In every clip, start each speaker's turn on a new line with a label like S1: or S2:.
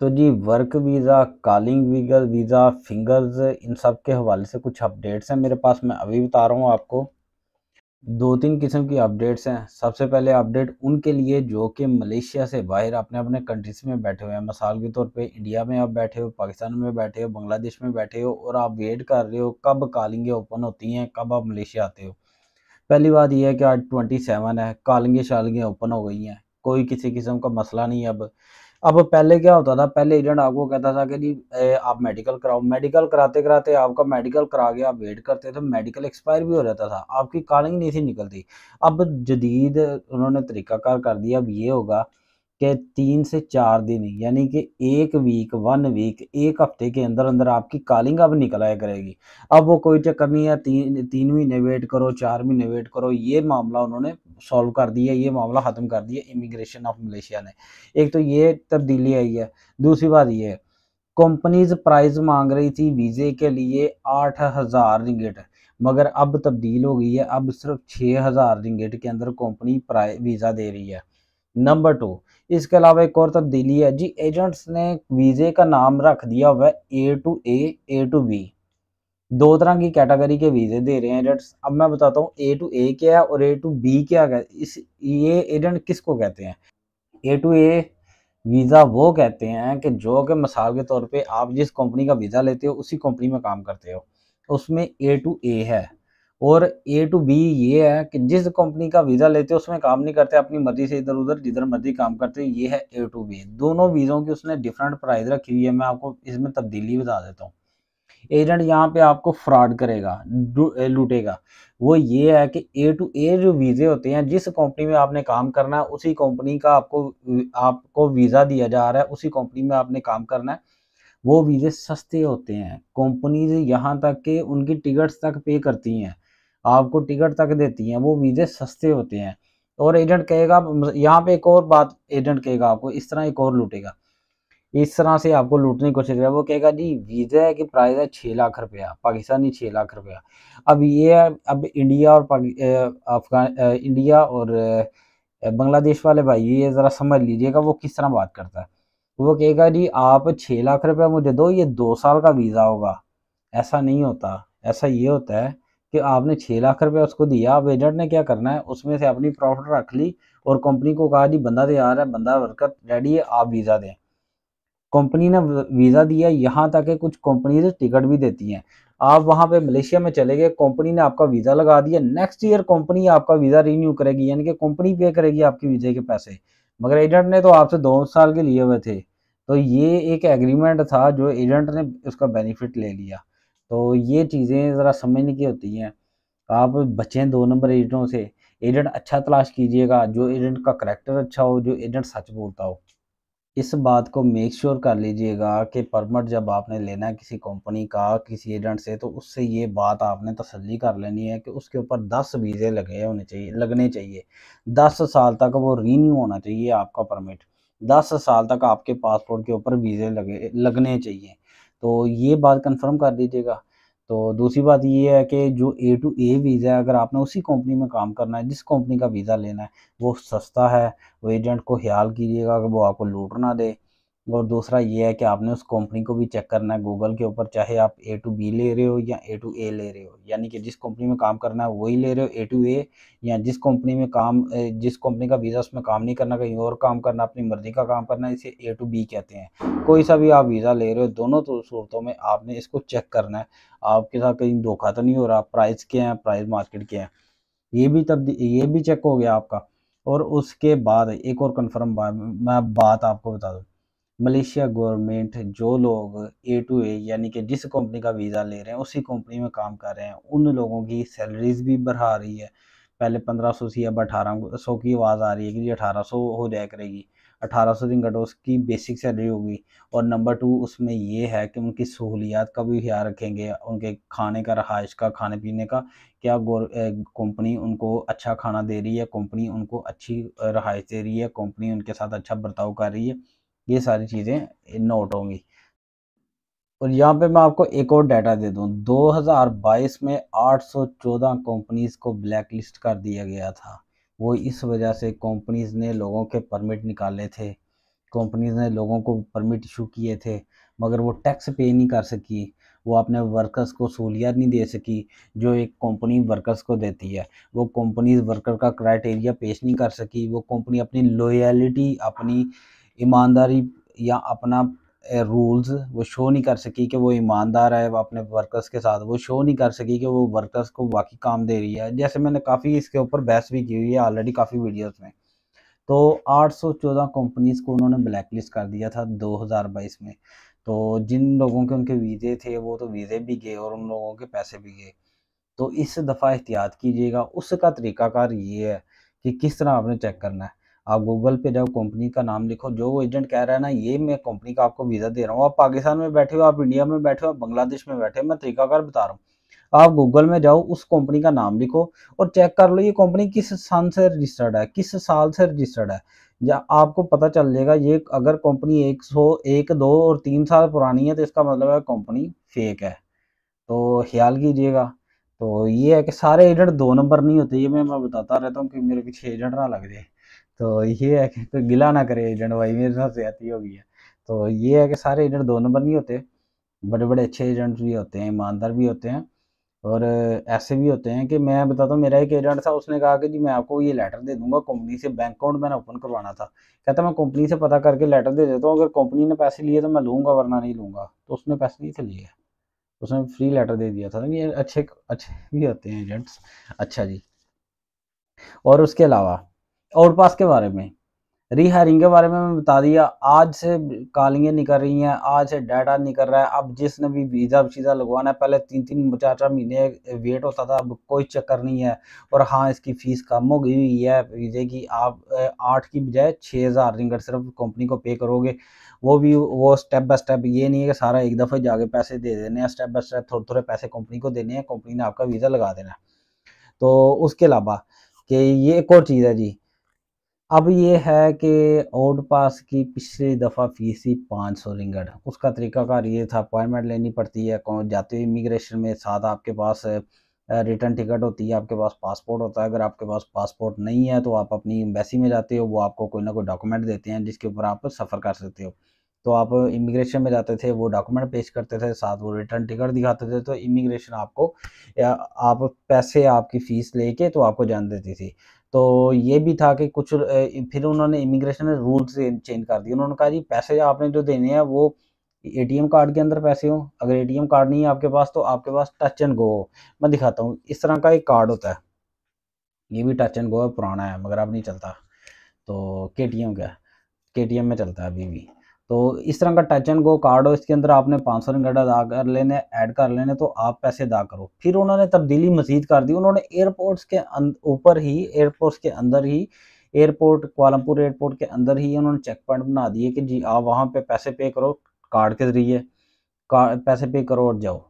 S1: तो जी work visa calling वीगल वीज़ा फिंगर्स इन सब के हवाले से कुछ अपडेट्स हैं मेरे पास मैं अभी बता रहा हूँ आपको दो तीन किस्म की अपडेट्स हैं सबसे पहले अपडेट उनके लिए जो कि मलेशिया से बाहर अपने अपने कंट्रीज में बैठे हुए हैं मिसाल के तौर पे इंडिया में आप बैठे हो पाकिस्तान में बैठे हो बांग्लादेश में बैठे हो और आप वेट कर रहे हो कब कॉलिंगें ओपन होती हैं कब आप मलेशिया आते हो पहली बात यह है कि आज ट्वेंटी सेवन है कॉलिंगें शालिंगें ओपन हो गई हैं कोई किसी किस्म का मसला नहीं अब अब पहले क्या होता था पहले एजेंट आपको कहता था कि जी आप मेडिकल कराओ मेडिकल कराते कराते आपका मेडिकल करा गया आप वेट करते थे मेडिकल एक्सपायर भी हो जाता था आपकी कॉलिंग नहीं थी निकलती अब जदीद उन्होंने तरीक़ाकार कर दिया अब ये होगा के तीन से चार दिन यानी कि एक वीक वन वीक एक हफ्ते के अंदर अंदर आपकी कॉलिंग अब निकलाया करेगी अब वो कोई चक्कर नहीं है तीन तीन महीने वेट करो चार महीने वेट करो ये मामला उन्होंने सॉल्व कर दिया ये मामला ख़त्म कर दिया इमिग्रेशन ऑफ मलेशिया ने एक तो ये तब्दीली आई है दूसरी बात ये कंपनीज प्राइस मांग रही थी वीज़े के लिए आठ हज़ार रिंगेट मगर अब तब्दील हो गई है अब सिर्फ छः हज़ार रिंगेट के अंदर कंपनी वीज़ा दे रही है नंबर टू इसके अलावा एक और तब्दीली है जी एजेंट्स ने वीज़े का नाम रख दिया हुआ A two A A two B दो तरह की कैटेगरी के वीज़े दे रहे हैं एजेंट्स अब मैं बताता हूँ ए टू ए क्या है और ए टू बी क्या है इस ये एजेंट किसको कहते हैं ए टू ए वीज़ा वो कहते हैं कि जो कि मिसाल के तौर पे आप जिस कंपनी का वीज़ा लेते हो उसी कंपनी में काम करते हो उसमें ए टू ए है और ए टू बी ये है कि जिस कंपनी का वीज़ा लेते हो उसमें काम नहीं करते अपनी मर्जी से इधर उधर जिधर मर्जी काम करते ये है ए टू बी दोनों वीज़ों की उसने डिफरेंट प्राइस रखी हुई है मैं आपको इसमें तब्दीली बता देता हूँ एजेंट यहाँ पे आपको फ्रॉड करेगा लूटेगा वो ये है कि ए टू ए जो वीज़े होते हैं जिस कंपनी में आपने काम करना है उसी कंपनी का आपको आपको वीज़ा दिया जा रहा है उसी कंपनी में आपने काम करना है वो वीज़े सस्ते होते हैं कंपनीज यहाँ तक के उनकी टिकट्स तक पे करती हैं आपको टिकट तक देती हैं वो वीज़े सस्ते होते हैं और एजेंट कहेगा यहाँ पे एक और बात एजेंट कहेगा आपको इस तरह एक और लूटेगा इस तरह से आपको लूटने की कोशिश करेगा वो कहेगा जी वीज़ा की प्राइस है छः लाख रुपया पाकिस्तानी छः लाख रुपया अब ये अब इंडिया और अफगान इंडिया और बांग्लादेश वाले भाई ये ज़रा समझ लीजिएगा वो किस तरह बात करता है वो कहेगा जी आप छः लाख रुपया मुझे दो ये दो साल का वीज़ा होगा ऐसा नहीं होता ऐसा ये होता है कि आपने छः लाख रुपया उसको दिया अब एजेंट ने क्या करना है उसमें से अपनी प्रॉफिट रख ली और कंपनी को कहा जी बंदा तैयार है बंदा वर्कर रेडी है आप वीज़ा दें कंपनी ने वीज़ा दिया यहाँ तक कि कुछ कंपनीज टिकट भी देती हैं आप वहाँ पे मलेशिया में चले गए कंपनी ने आपका वीज़ा लगा दिया नेक्स्ट ईयर कंपनी आपका वीज़ा रिन्यू करेगी यानी कि कंपनी पे करेगी आपके वीज़े के पैसे मगर एजेंट ने तो आपसे दो साल के लिए हुए थे तो ये एक एग्रीमेंट था जो एजेंट ने उसका बेनिफिट ले लिया तो ये चीज़ें ज़रा समझने की होती हैं आप बचें दो नंबर एजेंटों से एजेंट अच्छा तलाश कीजिएगा जो एजेंट का करेक्टर अच्छा हो जो एजेंट सच बोलता हो इस बात को मेक श्योर कर लीजिएगा कि परमिट जब आपने लेना है किसी कंपनी का किसी एजेंट से तो उससे ये बात आपने तसल्ली कर लेनी है कि उसके ऊपर दस वीज़े लगे होने चाहिए लगने चाहिए दस साल तक वो रीन्यू होना चाहिए आपका परमिट दस साल तक आपके पासपोर्ट के ऊपर वीज़े लगे लगने चाहिए तो ये बात कंफर्म कर दीजिएगा तो दूसरी बात ये है कि जो ए टू ए वीज़ा है अगर आपने उसी कंपनी में काम करना है जिस कंपनी का वीज़ा लेना है वो सस्ता है वो एजेंट को ख्याल कीजिएगा कि वो आपको लूट ना दे और दूसरा ये है कि आपने उस कंपनी को भी चेक करना है गूगल के ऊपर चाहे आप ए टू बी ले रहे हो या ए टू ए ले रहे हो यानी कि जिस कंपनी में काम करना है वही ले रहे हो ए टू ए या जिस कंपनी में काम जिस कंपनी का वीज़ा उसमें काम नहीं करना कहीं और काम करना अपनी मर्जी का काम करना इसे ए टू बी कहते हैं कोई सा भी आप वीज़ा ले रहे हो दोनों तो सूरतों में आपने इसको चेक करना है आपके साथ कहीं धोखा तो नहीं हो रहा प्राइस क्या है प्राइस मार्केट क्या है ये भी तब ये भी चेक हो गया आपका और उसके बाद एक और कन्फर्म बात मैं बात आपको बता दूँ मलेशिया गवर्नमेंट जो लोग ए टू ए यानी कि जिस कंपनी का वीज़ा ले रहे हैं उसी कंपनी में काम कर रहे हैं उन लोगों की सैलरीज भी बढ़ा रही है पहले पंद्रह सौ थी अब अठारह सौ की आवाज़ आ रही है कि जी अठारह सौ हो जाए करेगी अठारह सौ दिन घटो उसकी बेसिक सैलरी होगी और नंबर टू उसमें ये है कि उनकी सहूलियात का भी ख्याल रखेंगे उनके खाने का रहाइश का खाने पीने का क्या कंपनी उनको अच्छा खाना दे रही है कंपनी उनको अच्छी रहाइश दे रही है कंपनी उनके साथ अच्छा बर्ताव कर रही है ये सारी चीज़ें नोट होंगी और यहाँ पे मैं आपको एक और डाटा दे दूँ 2022 में 814 कंपनीज को ब्लैक लिस्ट कर दिया गया था वो इस वजह से कंपनीज ने लोगों के परमिट निकाले थे कंपनीज ने लोगों को परमिट इशू किए थे मगर वो टैक्स पे नहीं कर सकी वो अपने वर्कर्स को सहूलियत नहीं दे सकी जो एक कंपनी वर्कर्स को देती है वो कंपनीज वर्कर का क्राइटेरिया पेश नहीं कर सकी वो कंपनी अपनी लॉयलिटी अपनी ईमानदारी या अपना रूल्स वो शो नहीं कर सकी कि वो ईमानदार है अपने वर्कर्स के साथ वो शो नहीं कर सकी कि वो वर्कर्स को वाकई काम दे रही है जैसे मैंने काफ़ी इसके ऊपर बहस भी की हुई है ऑलरेडी काफ़ी वीडियोस में तो 814 कंपनीज को उन्होंने ब्लैक लिस्ट कर दिया था 2022 में तो जिन लोगों के उनके वीज़े थे वो तो वीज़े भी गए और उन लोगों के पैसे भी गए तो इस दफ़ा एहतियात कीजिएगा उसका तरीकाकार ये है कि किस तरह आपने चेक करना है आप गूगल पे जाओ कंपनी का नाम लिखो जो एजेंट कह रहा है ना ये मैं कंपनी का आपको वीज़ा दे रहा हूँ आप पाकिस्तान में बैठे हो आप इंडिया में बैठे हो आप बांग्लादेश में बैठे हो मैं तरीकाकार बता रहा हूँ आप गूगल में जाओ उस कंपनी का नाम लिखो और चेक कर लो ये कंपनी किस साल से रजिस्टर्ड है किस साल से रजिस्टर्ड है या आपको पता चल जाएगा ये अगर कंपनी एक सौ एक दो और तीन साल पुरानी है तो इसका मतलब है कंपनी फेक है तो ख्याल कीजिएगा तो ये है कि सारे एजेंट दो नंबर नहीं होते ये मैं मैं बताता रहता हूँ कि मेरे पीछे एजेंट ना लग जाए तो ये है कि कोई गिला ना करे एजेंट भाई मेरे साथ ज्यादा हो गई है तो ये है कि सारे एजेंट दो नंबर नहीं होते बड़े बड़े अच्छे एजेंट भी होते हैं ईमानदार भी होते हैं और ऐसे भी होते हैं कि मैं बताता हूँ मेरा एक एजेंट था उसने कहा कि जी मैं आपको ये लेटर दे दूंगा कंपनी से बैंक अकाउंट मैंने ओपन करवाना था कहता मैं कंपनी से पता करके लेटर दे देता हूँ अगर कंपनी ने पैसे लिए तो मैं लूँगा वरना नहीं लूँगा तो उसने पैसे नहीं थे लिए उसने फ्री लेटर दे दिया था तो ये अच्छे अच्छे भी होते हैं एजेंट्स अच्छा जी और उसके अलावा और पास के बारे में रिहायरिंग के बारे में मैं बता दिया आज से कालियाँ निकल रही हैं आज से डाटा निकल रहा है अब जिसने भी वीज़ा वीज़ा लगवाना है पहले तीन तीन चार चार महीने वेट होता था अब कोई चक्कर नहीं है और हाँ इसकी फ़ीस कम हो गई हुई है वीज़े की आप आठ की बजाय छः हज़ार रिंगट सिर्फ कंपनी को पे करोगे वो भी वो स्टेप बाय स्टेप ये नहीं है कि सारा एक दफ़े जाके पैसे दे देने हैं स्टेप बाय स्टेप थोड़े थोड़े पैसे कंपनी को देने हैं कंपनी ने आपका वीज़ा लगा देना है तो उसके अलावा कि ये एक और चीज़ है जी अब ये है कि आउट पास की पिछली दफ़ा फीस थी पाँच सौ रिंगड उसका तरीकाकार ये था अपॉइंटमेंट लेनी पड़ती है कौन जाते हुए इमिग्रेशन में साथ आपके पास रिटर्न टिकट होती है आपके पास पासपोर्ट होता है अगर आपके पास पासपोर्ट नहीं है तो आप अपनी एम्बेसी में जाते हो वो आपको कोई ना कोई डॉक्यूमेंट देते हैं जिसके ऊपर आप सफ़र कर सकते हो तो आप इमिग्रेशन में जाते थे वो डॉक्यूमेंट पेश करते थे साथ वो रिटर्न टिकट दिखाते थे तो इमिग्रेशन आपको आप पैसे आपकी फ़ीस ले तो आपको जान देती थी तो ये भी था कि कुछ फिर उन्होंने इमिग्रेशन ने रूल चेंज कर दिए उन्होंने कहा जी पैसे आपने जो देने हैं वो एटीएम कार्ड के अंदर पैसे हो अगर एटीएम कार्ड नहीं है आपके पास तो आपके पास टच एंड गो हो मैं दिखाता हूँ इस तरह का एक कार्ड होता है ये भी टच एंड गो है पुराना है मगर अब नहीं चलता तो के टी एम का के टी एम में चलता है अभी भी तो इस तरह का टच एंड गो कार्ड हो इसके अंदर आपने पाँच सौ रुपये अदा कर लेने ऐड कर लेने तो आप पैसे अदा करो फिर उन्होंने तब्दीली मजीद कर दी उन्होंने एयरपोर्ट्स के अं-, ऊपर ही एयरपोर्ट्स के अंदर ही एयरपोर्ट कोलमपुर एयरपोर्ट के अंदर ही उन्होंने चेक पॉइंट बना दिए कि जी आप वहाँ पे पैसे पे करो कार्ड के ज़रिए पैसे पे करो और जाओ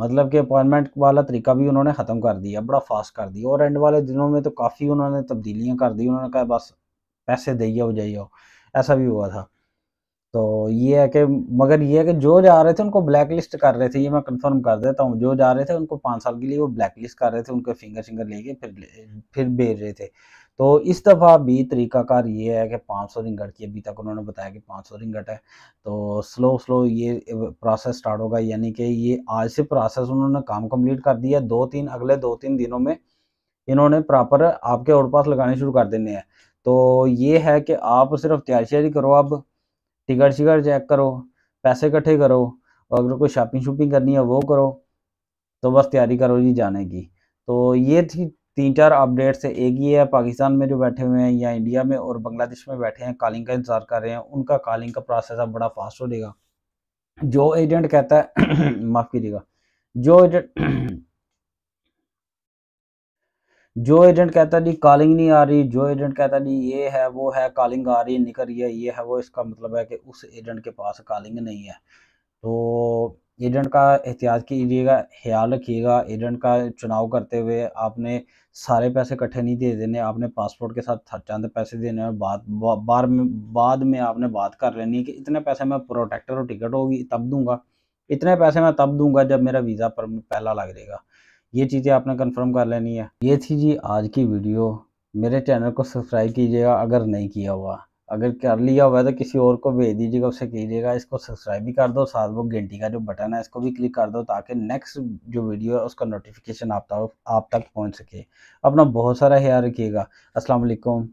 S1: मतलब कि अपॉइंटमेंट वाला तरीका भी उन्होंने ख़त्म कर दिया बड़ा फास्ट कर दिया और एंड वाले दिनों में तो काफ़ी उन्होंने तब्दीलियाँ कर दी उन्होंने कहा बस पैसे दे जाओ जाइए ऐसा भी हुआ था तो ये है कि मगर ये है कि जो जा रहे थे उनको ब्लैक लिस्ट कर रहे थे ये मैं कंफर्म कर देता हूँ जो जा रहे थे उनको पाँच साल के लिए वो ब्लैक लिस्ट कर रहे थे उनके फिंगर शिंगर लेके फिर फिर भेज रहे थे तो इस दफ़ा भी तरीकाकार ये है कि 500 रिंगट की अभी तक उन्होंने बताया कि 500 रिंगट है तो स्लो स्लो ये प्रोसेस स्टार्ट होगा यानी कि ये आज से प्रोसेस उन्होंने काम कंप्लीट कर दिया दो तीन अगले दो तीन दिनों में इन्होंने प्रॉपर आपके आउट पास लगाने शुरू कर देने हैं तो ये है कि आप सिर्फ तैयारी करो अब टिकट शिकट चेक करो पैसे इकट्ठे करो और अगर कोई शॉपिंग शूपिंग करनी है वो करो तो बस तैयारी करो जी जाने की तो ये थी तीन चार अपडेट से एक ही है पाकिस्तान में जो बैठे हुए हैं या इंडिया में और बांग्लादेश में बैठे हैं कॉलिंग का इंतजार कर रहे हैं उनका कॉलिंग का प्रोसेस अब बड़ा फास्ट हो जाएगा जो एजेंट कहता है माफ़ कीजिएगा जो एजेंट जो एजेंट कहता है जी कॉलिंग नहीं आ रही जो एजेंट कहता है जी ये है वो है कॉलिंग आ रही निकल रही है ये है वो इसका मतलब है कि उस एजेंट के पास कॉलिंग नहीं है तो एजेंट का एहतियात कीजिएगा ख्याल रखिएगा एजेंट का चुनाव करते हुए आपने सारे पैसे इकट्ठे नहीं दे देने आपने पासपोर्ट के साथ चंद पैसे देने और बाद बार में बाद में आपने बात कर लेनी है कि इतने पैसे मैं प्रोटेक्टर और टिकट होगी तब दूंगा इतने पैसे मैं तब दूंगा जब मेरा वीज़ा पर पहला लग जाएगा ये चीज़ें आपने कंफर्म कर लेनी है ये थी जी आज की वीडियो मेरे चैनल को सब्सक्राइब कीजिएगा अगर नहीं किया हुआ अगर कर लिया हुआ है तो किसी और को भेज दीजिएगा उससे कीजिएगा इसको सब्सक्राइब भी कर दो साथ वो घंटी का जो बटन है इसको भी क्लिक कर दो ताकि नेक्स्ट जो वीडियो है उसका नोटिफिकेशन आप तक आप तक पहुंच सके अपना बहुत सारा ख्याल रखिएगा असलकुम